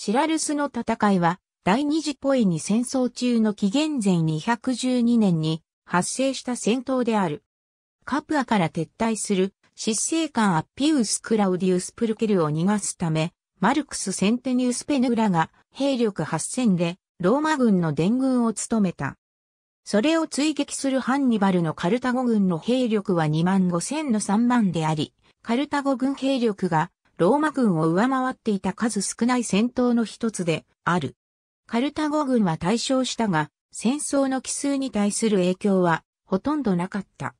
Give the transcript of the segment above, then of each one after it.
シラルスの戦いは、第二次ポエニ戦争中の紀元前212年に発生した戦闘である。カプアから撤退する執政官アッピウス・クラウディウス・プルケルを逃がすため、マルクス・センテニウス・ペヌラが兵力8000でローマ軍の伝軍を務めた。それを追撃するハンニバルのカルタゴ軍の兵力は2万5000の3万であり、カルタゴ軍兵力がローマ軍を上回っていた数少ない戦闘の一つである。カルタゴ軍は大勝したが、戦争の奇数に対する影響はほとんどなかった。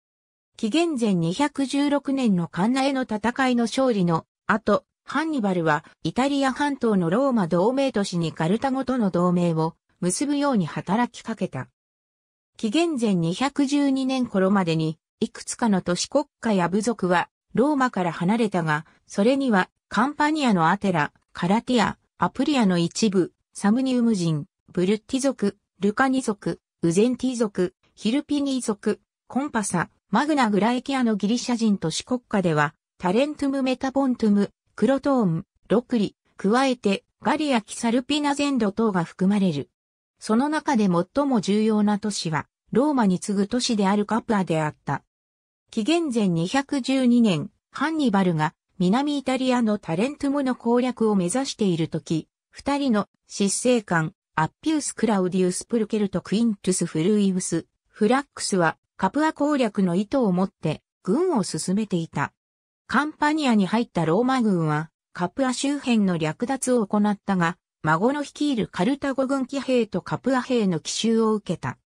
紀元前216年のカンナへの戦いの勝利の後、ハンニバルはイタリア半島のローマ同盟都市にカルタゴとの同盟を結ぶように働きかけた。紀元前212年頃までに、いくつかの都市国家や部族はローマから離れたが、それにはカンパニアのアテラ、カラティア、アプリアの一部、サムニウム人、ブルッティ族、ルカニ族、ウゼンティ族、ヒルピニー族、コンパサ、マグナグラエキアのギリシャ人都市国家では、タレントゥムメタボントゥム、クロトーン、ロクリ、加えてガリアキサルピナ全土等が含まれる。その中で最も重要な都市は、ローマに次ぐ都市であるカプアであった。紀元前212年、ハンニバルが南イタリアのタレントモの攻略を目指しているとき、二人の執政官、アッピウス・クラウディウス・プルケルとクイントゥス・フルイウス、フラックスはカプア攻略の意図を持って軍を進めていた。カンパニアに入ったローマ軍はカプア周辺の略奪を行ったが、孫の率いるカルタゴ軍騎兵とカプア兵の奇襲を受けた。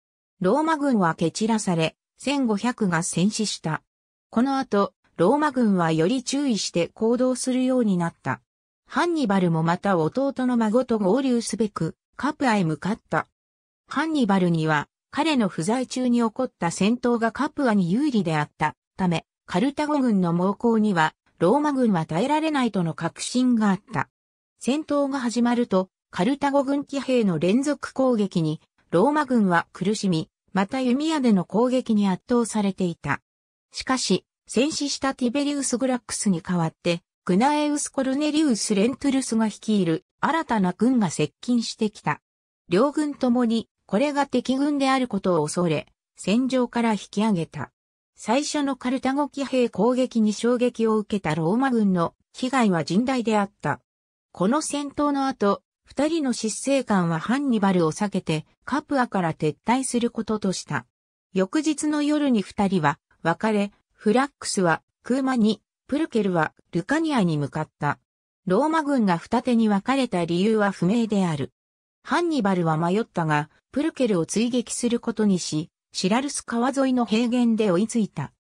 ローマ軍は蹴散らされ、1500が戦死した。この後、ローマ軍はより注意して行動するようになった。ハンニバルもまた弟の孫と合流すべく、カプアへ向かった。ハンニバルには、彼の不在中に起こった戦闘がカプアに有利であったため、カルタゴ軍の猛攻には、ローマ軍は耐えられないとの確信があった。戦闘が始まると、カルタゴ軍騎兵の連続攻撃に、ローマ軍は苦しみ、また弓矢での攻撃に圧倒されていた。しかし、戦死したティベリウス・グラックスに代わって、グナエウス・コルネリウス・レントゥルスが率いる新たな軍が接近してきた。両軍ともに、これが敵軍であることを恐れ、戦場から引き上げた。最初のカルタゴ騎兵攻撃に衝撃を受けたローマ軍の被害は甚大であった。この戦闘の後、二人の執政官はハンニバルを避けてカプアから撤退することとした。翌日の夜に二人は別れ、フラックスはクーマに、プルケルはルカニアに向かった。ローマ軍が二手に分かれた理由は不明である。ハンニバルは迷ったが、プルケルを追撃することにし、シラルス川沿いの平原で追いついた。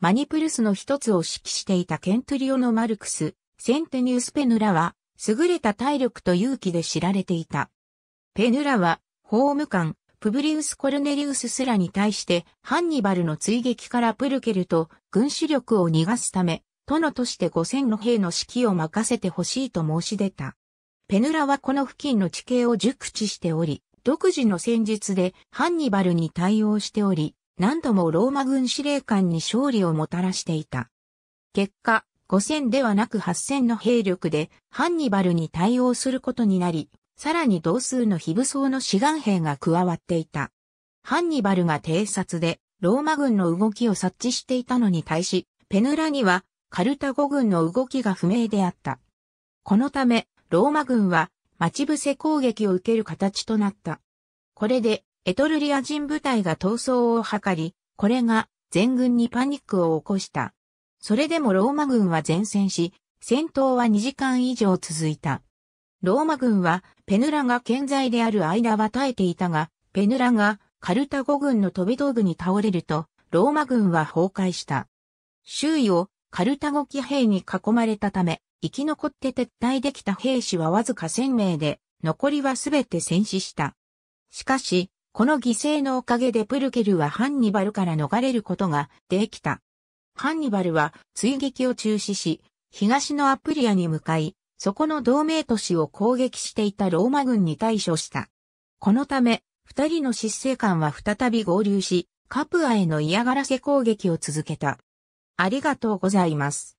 マニプルスの一つを指揮していたケントリオのマルクス、センテニウスペヌラは、優れた体力と勇気で知られていた。ペヌラは、法務官、プブリウス・コルネリウスすらに対して、ハンニバルの追撃からプルケルと軍主力を逃がすため、殿として五0の兵の指揮を任せてほしいと申し出た。ペヌラはこの付近の地形を熟知しており、独自の戦術でハンニバルに対応しており、何度もローマ軍司令官に勝利をもたらしていた。結果、5000ではなく8000の兵力でハンニバルに対応することになり、さらに同数の非武装の志願兵が加わっていた。ハンニバルが偵察でローマ軍の動きを察知していたのに対し、ペヌラにはカルタゴ軍の動きが不明であった。このため、ローマ軍は待ち伏せ攻撃を受ける形となった。これで、エトルリア人部隊が闘争を図り、これが全軍にパニックを起こした。それでもローマ軍は前線し、戦闘は2時間以上続いた。ローマ軍はペヌラが健在である間は耐えていたが、ペヌラがカルタゴ軍の飛び道具に倒れると、ローマ軍は崩壊した。周囲をカルタゴ騎兵に囲まれたため、生き残って撤退できた兵士はわずか1000名で、残りはすべて戦死した。しかし、この犠牲のおかげでプルケルはハンニバルから逃れることができた。ハンニバルは追撃を中止し、東のアプリアに向かい、そこの同盟都市を攻撃していたローマ軍に対処した。このため、二人の執政官は再び合流し、カプアへの嫌がらせ攻撃を続けた。ありがとうございます。